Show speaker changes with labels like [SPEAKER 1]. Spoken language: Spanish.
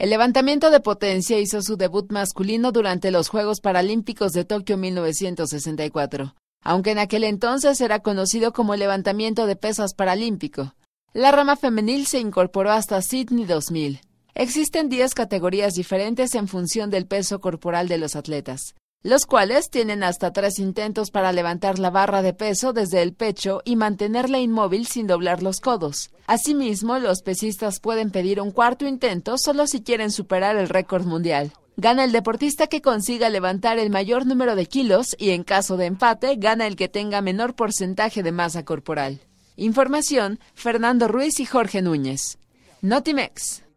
[SPEAKER 1] El levantamiento de potencia hizo su debut masculino durante los Juegos Paralímpicos de Tokio 1964, aunque en aquel entonces era conocido como levantamiento de pesas paralímpico. La rama femenil se incorporó hasta Sydney 2000. Existen 10 categorías diferentes en función del peso corporal de los atletas los cuales tienen hasta tres intentos para levantar la barra de peso desde el pecho y mantenerla inmóvil sin doblar los codos. Asimismo, los pesistas pueden pedir un cuarto intento solo si quieren superar el récord mundial. Gana el deportista que consiga levantar el mayor número de kilos y en caso de empate gana el que tenga menor porcentaje de masa corporal. Información, Fernando Ruiz y Jorge Núñez. Notimex.